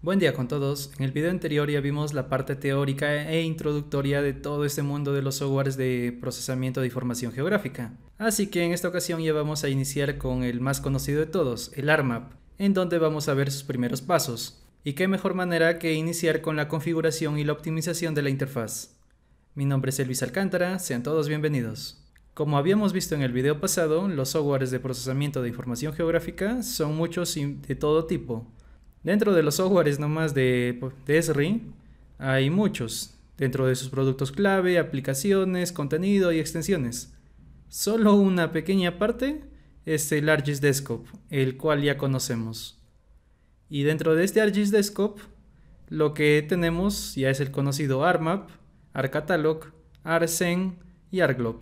Buen día con todos. En el video anterior ya vimos la parte teórica e introductoria de todo este mundo de los softwares de procesamiento de información geográfica. Así que en esta ocasión ya vamos a iniciar con el más conocido de todos, el ARMAP, en donde vamos a ver sus primeros pasos. Y qué mejor manera que iniciar con la configuración y la optimización de la interfaz. Mi nombre es Elvis Alcántara, sean todos bienvenidos. Como habíamos visto en el video pasado, los softwares de procesamiento de información geográfica son muchos y de todo tipo, Dentro de los softwares nomás de, de Esri, hay muchos, dentro de sus productos clave, aplicaciones, contenido y extensiones. Solo una pequeña parte es el ArcGIS Desktop, el cual ya conocemos. Y dentro de este ArcGIS Desktop, lo que tenemos ya es el conocido ARMAP, ArCatalog, ArcSen y ARGLOB.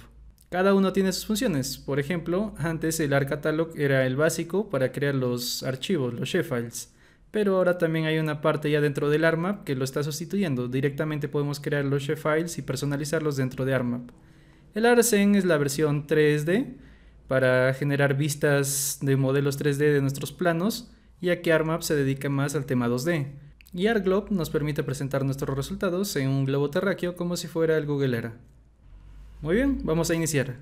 Cada uno tiene sus funciones. Por ejemplo, antes el ArCatalog era el básico para crear los archivos, los shapefiles pero ahora también hay una parte ya dentro del ARMAP que lo está sustituyendo. Directamente podemos crear los files y personalizarlos dentro de ARMAP. El ARSEN es la versión 3D para generar vistas de modelos 3D de nuestros planos, ya que ARMAP se dedica más al tema 2D. Y globe nos permite presentar nuestros resultados en un globo terráqueo como si fuera el Google Era. Muy bien, vamos a iniciar.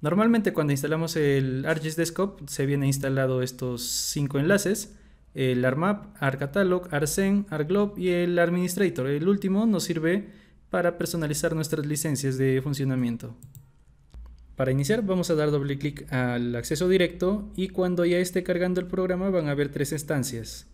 Normalmente cuando instalamos el ArcGIS Desktop se viene instalado estos 5 enlaces, el ARMAP, ARCatalog, arcen, ARGLOB y el Administrator. El último nos sirve para personalizar nuestras licencias de funcionamiento. Para iniciar vamos a dar doble clic al acceso directo y cuando ya esté cargando el programa van a ver tres estancias.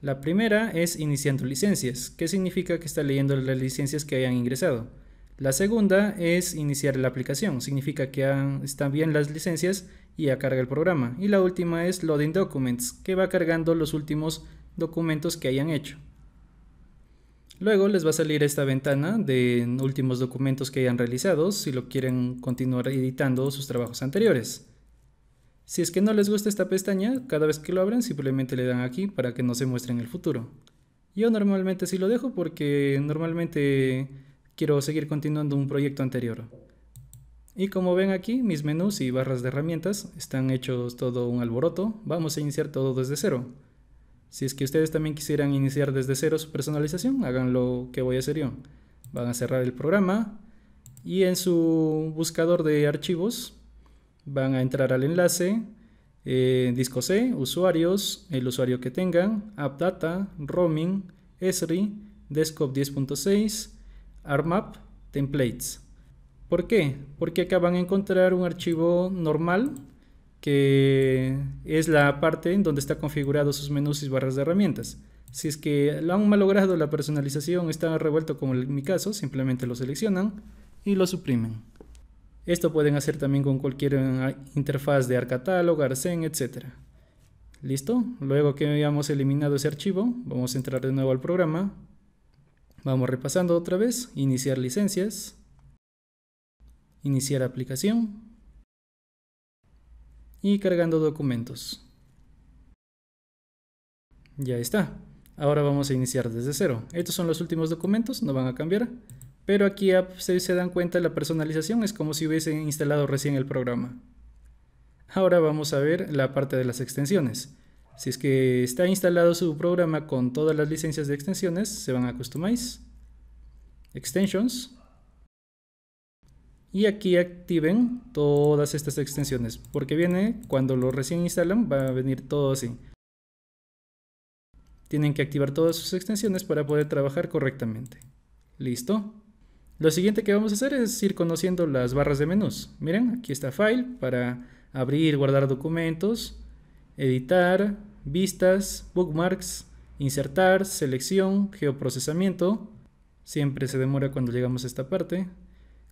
La primera es iniciando licencias, que significa que está leyendo las licencias que hayan ingresado. La segunda es iniciar la aplicación, significa que están bien las licencias y ya carga el programa. Y la última es Loading Documents, que va cargando los últimos documentos que hayan hecho. Luego les va a salir esta ventana de últimos documentos que hayan realizado si lo quieren continuar editando sus trabajos anteriores. Si es que no les gusta esta pestaña, cada vez que lo abren simplemente le dan aquí para que no se muestre en el futuro. Yo normalmente sí lo dejo porque normalmente quiero seguir continuando un proyecto anterior. Y como ven aquí, mis menús y barras de herramientas están hechos todo un alboroto. Vamos a iniciar todo desde cero. Si es que ustedes también quisieran iniciar desde cero su personalización, hagan lo que voy a hacer yo. Van a cerrar el programa y en su buscador de archivos van a entrar al enlace eh, disco C, usuarios, el usuario que tengan, AppData, Roaming, Esri, Desktop 10.6, ARMAP templates. ¿Por qué? Porque acaban de encontrar un archivo normal que es la parte en donde está configurado sus menús y barras de herramientas. Si es que lo han malogrado la personalización, está revuelto como en mi caso, simplemente lo seleccionan y lo suprimen. Esto pueden hacer también con cualquier ah, interfaz de ArCatalog, ArSen, etc. ¿Listo? Luego que hayamos eliminado ese archivo, vamos a entrar de nuevo al programa Vamos repasando otra vez. Iniciar licencias. Iniciar aplicación. Y cargando documentos. Ya está. Ahora vamos a iniciar desde cero. Estos son los últimos documentos, no van a cambiar. Pero aquí se, dan cuenta la personalización, es como si hubiesen instalado recién el programa. Ahora vamos a ver la parte de las extensiones. Si es que está instalado su programa con todas las licencias de extensiones, se van a Customize, Extensions, y aquí activen todas estas extensiones, porque viene, cuando lo recién instalan, va a venir todo así. Tienen que activar todas sus extensiones para poder trabajar correctamente. Listo. Lo siguiente que vamos a hacer es ir conociendo las barras de menús. Miren, aquí está File para abrir, guardar documentos, editar, vistas, bookmarks, insertar, selección, geoprocesamiento, siempre se demora cuando llegamos a esta parte,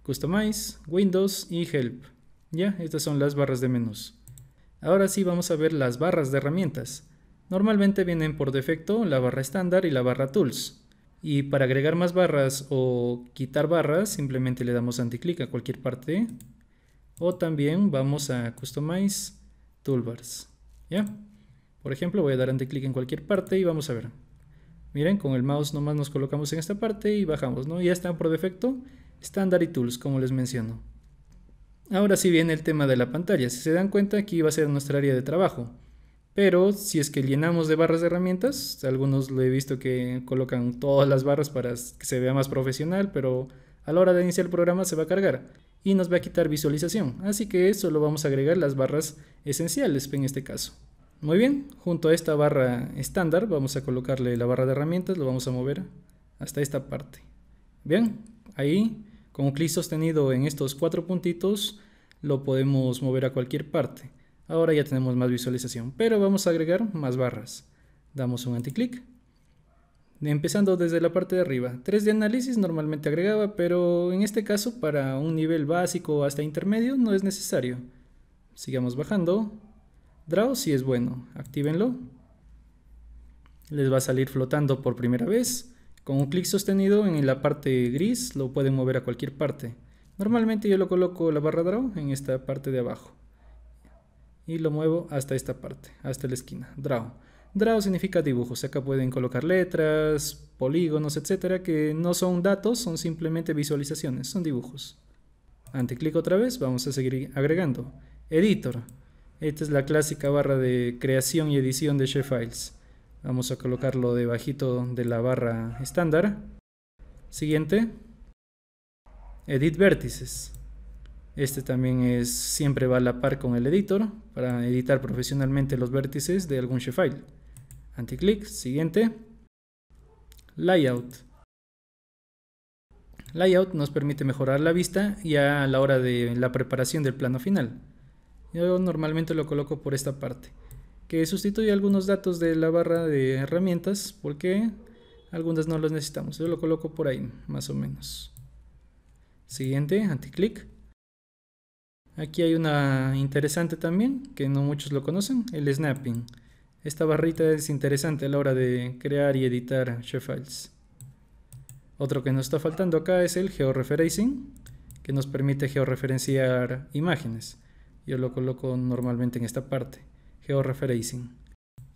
customize, windows y help. Ya, estas son las barras de menús. Ahora sí vamos a ver las barras de herramientas. Normalmente vienen por defecto la barra estándar y la barra tools. Y para agregar más barras o quitar barras, simplemente le damos anticlic a cualquier parte. O también vamos a Customize Toolbars. ¿Ya? Por ejemplo, voy a dar ante clic en cualquier parte y vamos a ver. Miren, con el mouse nomás nos colocamos en esta parte y bajamos, ¿no? Ya están por defecto estándar y Tools, como les menciono. Ahora sí viene el tema de la pantalla. Si se dan cuenta, aquí va a ser nuestra área de trabajo. Pero si es que llenamos de barras de herramientas, algunos lo he visto que colocan todas las barras para que se vea más profesional, pero a la hora de iniciar el programa se va a cargar y nos va a quitar visualización. Así que solo vamos a agregar las barras esenciales en este caso. Muy bien, junto a esta barra estándar vamos a colocarle la barra de herramientas, lo vamos a mover hasta esta parte. Bien, ahí con un clic sostenido en estos cuatro puntitos lo podemos mover a cualquier parte. Ahora ya tenemos más visualización, pero vamos a agregar más barras. Damos un anticlic Empezando desde la parte de arriba. 3D análisis normalmente agregaba, pero en este caso para un nivel básico hasta intermedio no es necesario. Sigamos bajando. Draw si es bueno, actívenlo. Les va a salir flotando por primera vez. Con un clic sostenido en la parte gris lo pueden mover a cualquier parte. Normalmente yo lo coloco la barra draw en esta parte de abajo. Y lo muevo hasta esta parte, hasta la esquina. Draw. Draw significa dibujos, acá pueden colocar letras, polígonos, etcétera, que no son datos, son simplemente visualizaciones, son dibujos. clic otra vez, vamos a seguir agregando. Editor, esta es la clásica barra de creación y edición de Shefiles. Vamos a colocarlo debajito de la barra estándar. Siguiente. Edit vértices. Este también es, siempre va a la par con el editor para editar profesionalmente los vértices de algún Shefile. Anticlic, siguiente. Layout. Layout nos permite mejorar la vista ya a la hora de la preparación del plano final. Yo normalmente lo coloco por esta parte, que sustituye algunos datos de la barra de herramientas porque algunas no los necesitamos. Yo lo coloco por ahí, más o menos. Siguiente, anticlick. Aquí hay una interesante también, que no muchos lo conocen, el snapping. Esta barrita es interesante a la hora de crear y editar shapefiles. Otro que nos está faltando acá es el GeoReferencing, que nos permite georreferenciar imágenes. Yo lo coloco normalmente en esta parte, GeoReferencing.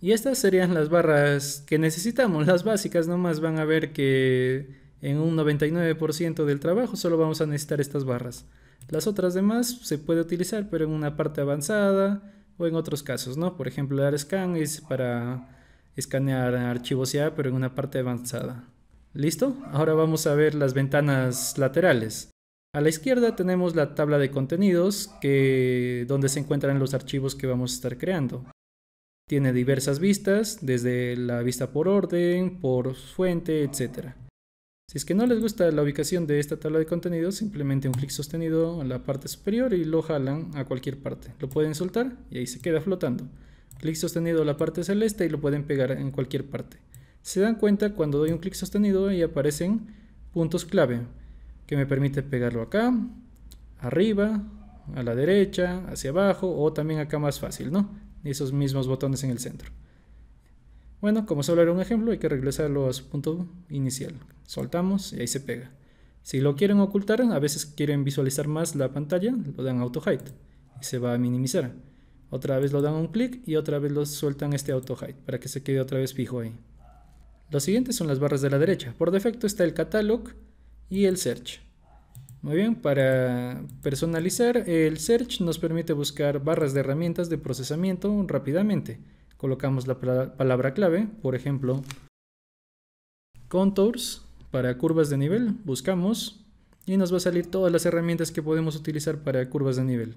Y estas serían las barras que necesitamos, las básicas nomás van a ver que en un 99% del trabajo solo vamos a necesitar estas barras. Las otras demás se puede utilizar pero en una parte avanzada o en otros casos, ¿no? Por ejemplo, dar scan es para escanear archivos ya, pero en una parte avanzada. ¿Listo? Ahora vamos a ver las ventanas laterales. A la izquierda tenemos la tabla de contenidos, que, donde se encuentran los archivos que vamos a estar creando. Tiene diversas vistas, desde la vista por orden, por fuente, etcétera. Si es que no les gusta la ubicación de esta tabla de contenidos, simplemente un clic sostenido en la parte superior y lo jalan a cualquier parte. Lo pueden soltar y ahí se queda flotando. Clic sostenido en la parte celeste y lo pueden pegar en cualquier parte. Se dan cuenta cuando doy un clic sostenido y aparecen puntos clave que me permite pegarlo acá, arriba, a la derecha, hacia abajo o también acá más fácil, ¿no? Esos mismos botones en el centro. Bueno, como solo era un ejemplo, hay que regresarlo a su punto inicial. Soltamos y ahí se pega. Si lo quieren ocultar, a veces quieren visualizar más la pantalla, lo dan auto height y se va a minimizar. Otra vez lo dan un clic y otra vez lo sueltan este auto height para que se quede otra vez fijo ahí. Los siguientes son las barras de la derecha. Por defecto está el catalog y el search. Muy bien, para personalizar el search nos permite buscar barras de herramientas de procesamiento rápidamente colocamos la palabra clave, por ejemplo, contours para curvas de nivel, buscamos y nos va a salir todas las herramientas que podemos utilizar para curvas de nivel.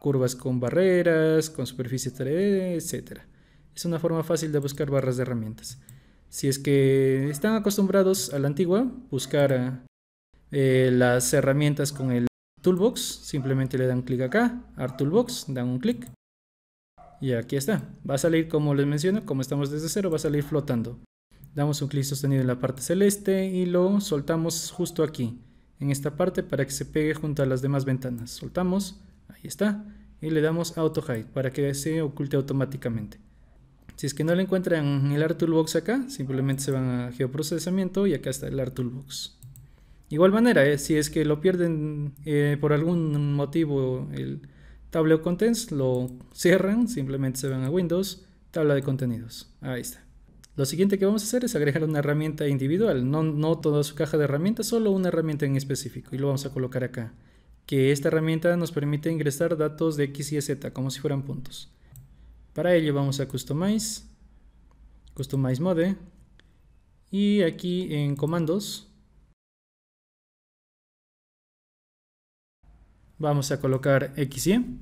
Curvas con barreras, con superficie 3D, etc. Es una forma fácil de buscar barras de herramientas. Si es que están acostumbrados a la antigua, buscar eh, las herramientas con el Toolbox, simplemente le dan clic acá, Art Toolbox, dan un clic y aquí está. Va a salir, como les menciono, como estamos desde cero, va a salir flotando. Damos un clic sostenido en la parte celeste y lo soltamos justo aquí, en esta parte, para que se pegue junto a las demás ventanas. Soltamos, ahí está, y le damos Auto Hide para que se oculte automáticamente. Si es que no le encuentran el Art Toolbox acá, simplemente se van a Geoprocesamiento y acá está el Art Toolbox. Igual manera, eh, si es que lo pierden eh, por algún motivo el Tabla de contents lo cierran, simplemente se van a Windows, tabla de contenidos. Ahí está. Lo siguiente que vamos a hacer es agregar una herramienta individual, no, no toda su caja de herramientas, solo una herramienta en específico y lo vamos a colocar acá. Que esta herramienta nos permite ingresar datos de X y Z como si fueran puntos. Para ello vamos a Customize, Customize Mode y aquí en comandos Vamos a colocar XY.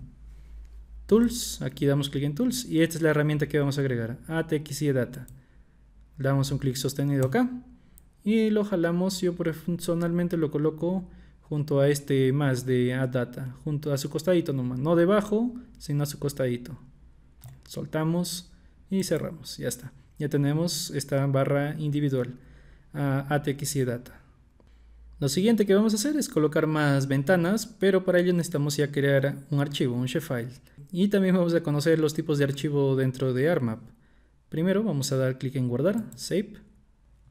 Tools, aquí damos clic en Tools y esta es la herramienta que vamos a agregar, ATXY Data. Damos un clic sostenido acá y lo jalamos, yo personalmente lo coloco junto a este más de data, junto a su costadito nomás, no debajo, sino a su costadito. Soltamos y cerramos, ya está. Ya tenemos esta barra individual, ATXY Data. Lo siguiente que vamos a hacer es colocar más ventanas, pero para ello necesitamos ya crear un archivo, un file Y también vamos a conocer los tipos de archivo dentro de ARMAP. Primero vamos a dar clic en guardar, save.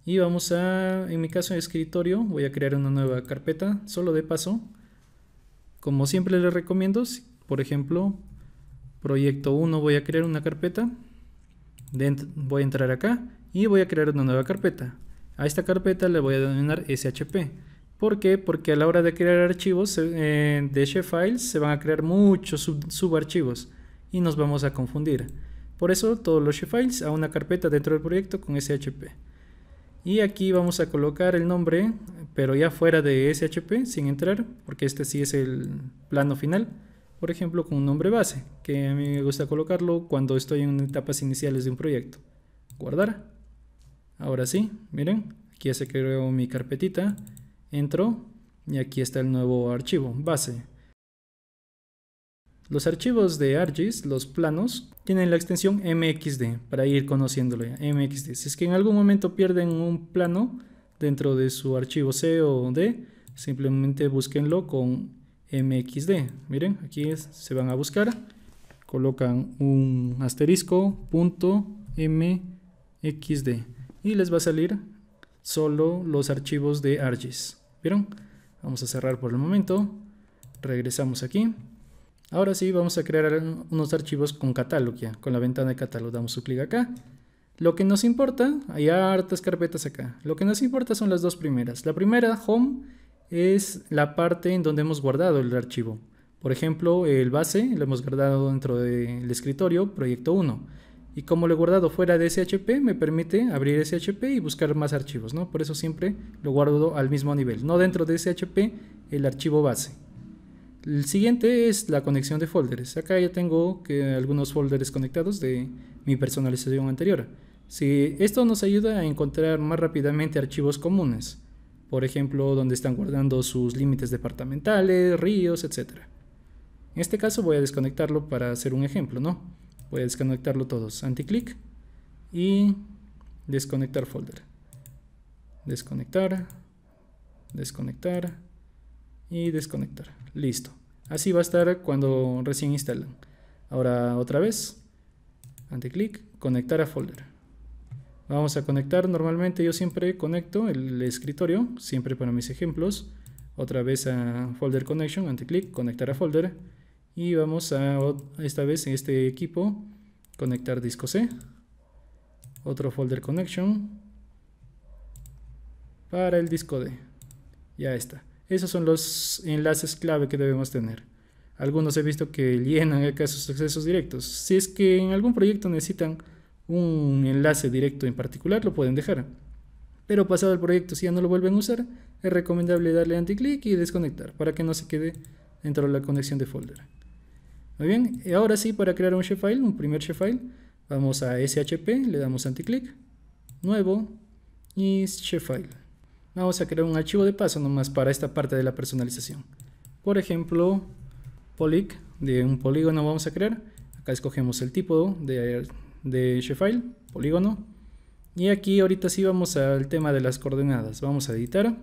Y vamos a, en mi caso en escritorio, voy a crear una nueva carpeta, solo de paso. Como siempre les recomiendo, por ejemplo, proyecto 1 voy a crear una carpeta. Voy a entrar acá y voy a crear una nueva carpeta. A esta carpeta le voy a denominar SHP. ¿Por qué? Porque a la hora de crear archivos eh, de shefiles se van a crear muchos subarchivos y nos vamos a confundir. Por eso todos los shefiles a una carpeta dentro del proyecto con SHP. Y aquí vamos a colocar el nombre, pero ya fuera de SHP, sin entrar, porque este sí es el plano final. Por ejemplo, con un nombre base, que a mí me gusta colocarlo cuando estoy en etapas iniciales de un proyecto. Guardar. Ahora sí, miren, aquí ya se creó mi carpetita Entro y aquí está el nuevo archivo, base. Los archivos de ArcGIS, los planos, tienen la extensión MXD para ir conociéndole, MXD. Si es que en algún momento pierden un plano dentro de su archivo C o D, simplemente búsquenlo con MXD. Miren, aquí se van a buscar, colocan un asterisco, punto, MXD y les va a salir solo los archivos de ArcGIS. ¿Vieron? Vamos a cerrar por el momento. Regresamos aquí. Ahora sí, vamos a crear unos archivos con catálogo con la ventana de catálogo. Damos su clic acá. Lo que nos importa, hay hartas carpetas acá. Lo que nos importa son las dos primeras. La primera, home, es la parte en donde hemos guardado el archivo. Por ejemplo, el base lo hemos guardado dentro del escritorio, proyecto 1. Y como lo he guardado fuera de SHP, me permite abrir SHP y buscar más archivos, ¿no? Por eso siempre lo guardo al mismo nivel, no dentro de SHP, el archivo base. El siguiente es la conexión de folders. Acá ya tengo algunos folders conectados de mi personalización anterior. Si esto nos ayuda a encontrar más rápidamente archivos comunes, por ejemplo, donde están guardando sus límites departamentales, ríos, etc. En este caso voy a desconectarlo para hacer un ejemplo, ¿no? voy a desconectarlo todos, anticlick y desconectar folder desconectar desconectar y desconectar, listo así va a estar cuando recién instalan ahora otra vez anticlick, conectar a folder vamos a conectar, normalmente yo siempre conecto el escritorio, siempre para mis ejemplos otra vez a folder connection, anticlick, conectar a folder y vamos a esta vez en este equipo conectar disco C otro folder connection para el disco D ya está esos son los enlaces clave que debemos tener algunos he visto que llenan acá sus accesos directos si es que en algún proyecto necesitan un enlace directo en particular lo pueden dejar pero pasado el proyecto si ya no lo vuelven a usar es recomendable darle anticlic y desconectar para que no se quede dentro de la conexión de folder muy bien, ahora sí para crear un G-File, un primer G-File, vamos a SHP, le damos anticlic, nuevo y G-File. Vamos a crear un archivo de paso nomás para esta parte de la personalización. Por ejemplo, Polic, de un polígono vamos a crear. Acá escogemos el tipo de, de file polígono. Y aquí ahorita sí vamos al tema de las coordenadas. Vamos a editar.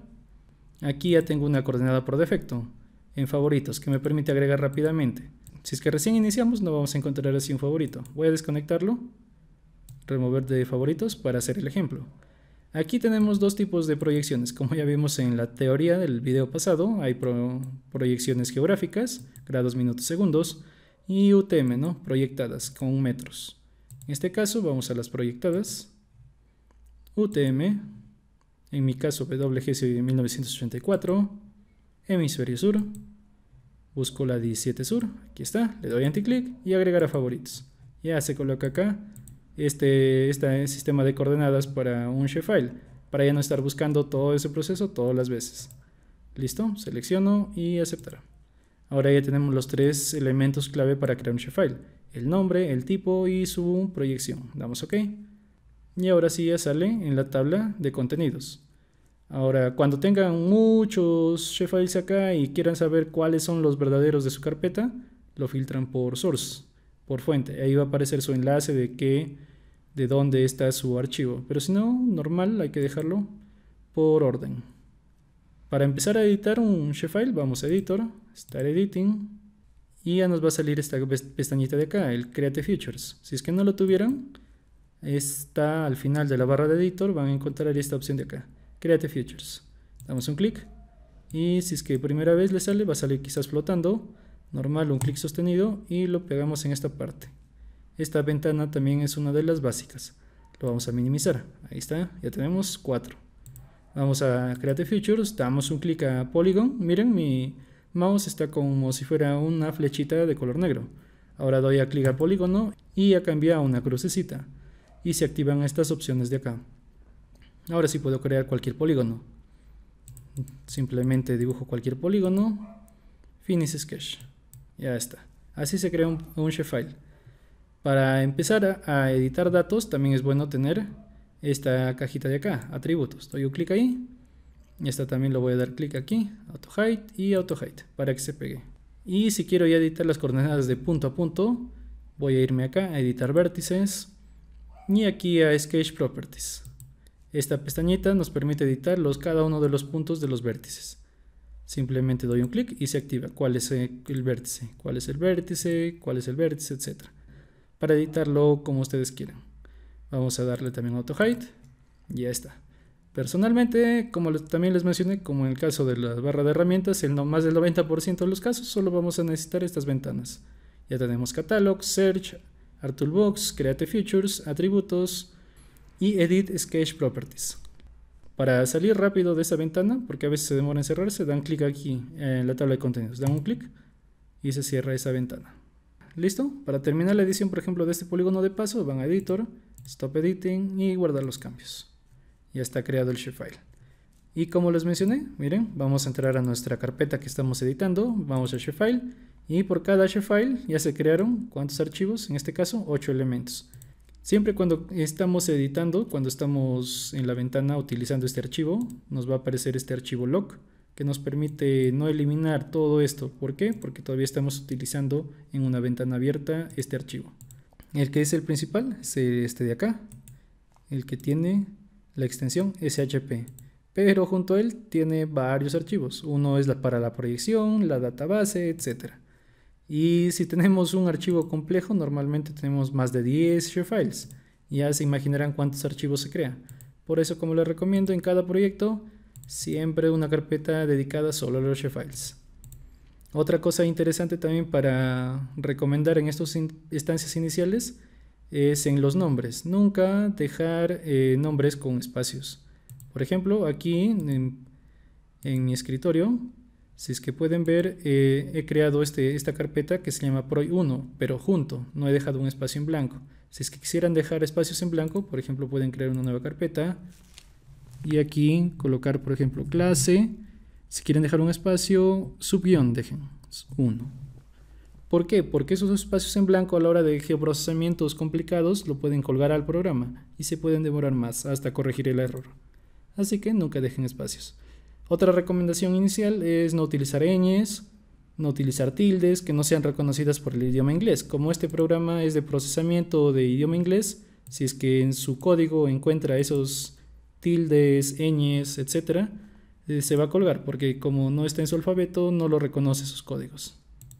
Aquí ya tengo una coordenada por defecto en favoritos que me permite agregar rápidamente si es que recién iniciamos, no vamos a encontrar así un favorito. Voy a desconectarlo, remover de favoritos para hacer el ejemplo. Aquí tenemos dos tipos de proyecciones. Como ya vimos en la teoría del video pasado, hay proyecciones geográficas, grados, minutos, segundos, y UTM, ¿no? Proyectadas con metros. En este caso vamos a las proyectadas. UTM, en mi caso WGC 1984, hemisferio sur, Busco la 17 Sur, aquí está, le doy anticlic y agregar a favoritos. Ya se coloca acá este, este sistema de coordenadas para un file, para ya no estar buscando todo ese proceso todas las veces. Listo, selecciono y aceptar. Ahora ya tenemos los tres elementos clave para crear un file, el nombre, el tipo y su proyección. Damos OK. Y ahora sí ya sale en la tabla de contenidos. Ahora, cuando tengan muchos chef files acá y quieran saber cuáles son los verdaderos de su carpeta, lo filtran por source, por fuente. Ahí va a aparecer su enlace de que, de dónde está su archivo. Pero si no, normal, hay que dejarlo por orden. Para empezar a editar un Shefile file, vamos a editor, start editing y ya nos va a salir esta pestañita de acá, el Create Features. Si es que no lo tuvieran, está al final de la barra de editor, van a encontrar esta opción de acá. Create Futures. Damos un clic y si es que primera vez le sale, va a salir quizás flotando, normal, un clic sostenido y lo pegamos en esta parte. Esta ventana también es una de las básicas. Lo vamos a minimizar. Ahí está, ya tenemos cuatro. Vamos a Create Futures, damos un clic a Polygon. Miren, mi mouse está como si fuera una flechita de color negro. Ahora doy a clic a polígono y ya cambia a una crucecita. Y se activan estas opciones de acá. Ahora sí puedo crear cualquier polígono. Simplemente dibujo cualquier polígono. Finish Sketch. Ya está. Así se crea un, un File. Para empezar a, editar datos también es bueno tener esta cajita de acá, atributos. Doy un clic ahí. y Esta también lo voy a dar clic aquí, auto height y auto height para que se pegue. Y si quiero ya editar las coordenadas de punto a punto, voy a irme acá a editar vértices y aquí a sketch properties. Esta pestañita nos permite editar cada uno de los puntos de los vértices. Simplemente doy un clic y se activa cuál es eh, el vértice, cuál es el vértice, cuál es el vértice, etc. Para editarlo como ustedes quieran. Vamos a darle también auto height. Y ya está. Personalmente, como también les mencioné, como en el caso de la barra de herramientas, en más del 90% de los casos solo vamos a necesitar estas ventanas. Ya tenemos Catalog, Search, Art Toolbox, Create Features, Atributos, y Edit Sketch Properties. Para salir rápido de esa ventana, porque a veces se demora en cerrarse, dan clic aquí en la tabla de contenidos, dan un clic y se cierra esa ventana. ¿Listo? Para terminar la edición, por ejemplo, de este polígono de paso, van a Editor, Stop Editing y guardar los cambios. Ya está creado el shapefile. Y como les mencioné, miren, vamos a entrar a nuestra carpeta que estamos editando, vamos a shapefile y por cada shapefile ya se crearon, ¿cuántos archivos? En este caso, 8 elementos. Siempre cuando estamos editando, cuando estamos en la ventana utilizando este archivo, nos va a aparecer este archivo log que nos permite no eliminar todo esto. ¿Por qué? Porque todavía estamos utilizando en una ventana abierta este archivo. El que es el principal es este de acá, el que tiene la extensión SHP. Pero junto a él tiene varios archivos. Uno es para la proyección, la database, etcétera. Y si tenemos un archivo complejo, normalmente tenemos más de 10 sharefiles. Ya se imaginarán cuántos archivos se crea. Por eso, como les recomiendo en cada proyecto, siempre una carpeta dedicada solo a los files Otra cosa interesante también para recomendar en estas instancias iniciales es en los nombres. Nunca dejar eh, nombres con espacios. Por ejemplo, aquí en mi escritorio si es que pueden ver, eh, he creado este, esta carpeta que se llama Proy1, pero junto, no he dejado un espacio en blanco. Si es que quisieran dejar espacios en blanco, por ejemplo, pueden crear una nueva carpeta y aquí colocar, por ejemplo, clase. Si quieren dejar un espacio, subguión, dejen 1. ¿Por qué? Porque esos espacios en blanco a la hora de geoprocesamientos complicados lo pueden colgar al programa y se pueden demorar más hasta corregir el error. Así que nunca dejen espacios. Otra recomendación inicial es no utilizar ñes, no utilizar tildes que no sean reconocidas por el idioma inglés. Como este programa es de procesamiento de idioma inglés, si es que en su código encuentra esos tildes, ñes, etc., eh, se va a colgar porque como no está en su alfabeto, no lo reconoce sus códigos.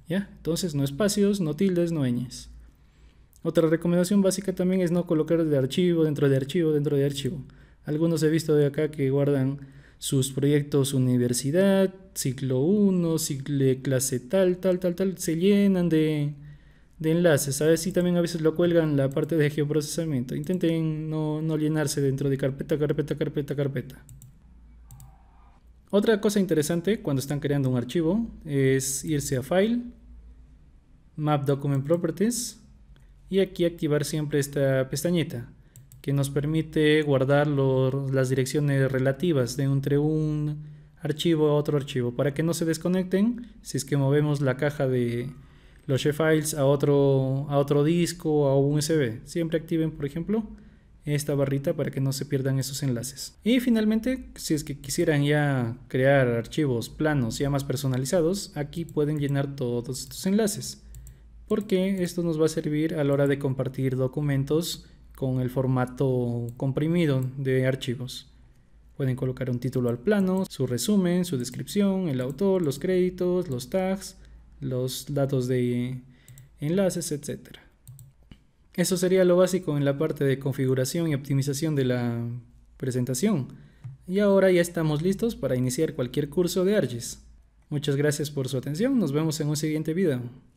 ¿Ya? Entonces no espacios, no tildes, no ñes. Otra recomendación básica también es no colocar de archivo dentro de archivo dentro de archivo. Algunos he visto de acá que guardan sus proyectos universidad, ciclo 1, ciclo clase tal, tal, tal, tal, se llenan de, enlaces, A veces también a veces lo cuelgan la parte de geoprocesamiento. Intenten no, no llenarse dentro de carpeta, carpeta, carpeta, carpeta. Otra cosa interesante cuando están creando un archivo es irse a File, Map Document Properties y aquí activar siempre esta pestañita que nos permite guardar las direcciones relativas de entre un archivo a otro archivo para que no se desconecten si es que movemos la caja de los files a otro, a otro disco a un USB. Siempre activen, por ejemplo, esta barrita para que no se pierdan esos enlaces. Y finalmente, si es que quisieran ya crear archivos planos ya más personalizados, aquí pueden llenar todos estos enlaces porque esto nos va a servir a la hora de compartir documentos con el formato comprimido de archivos. Pueden colocar un título al plano, su resumen, su descripción, el autor, los créditos, los tags, los datos de enlaces, etc. Eso sería lo básico en la parte de configuración y optimización de la presentación. Y ahora ya estamos listos para iniciar cualquier curso de ARGIS. Muchas gracias por su atención, nos vemos en un siguiente video.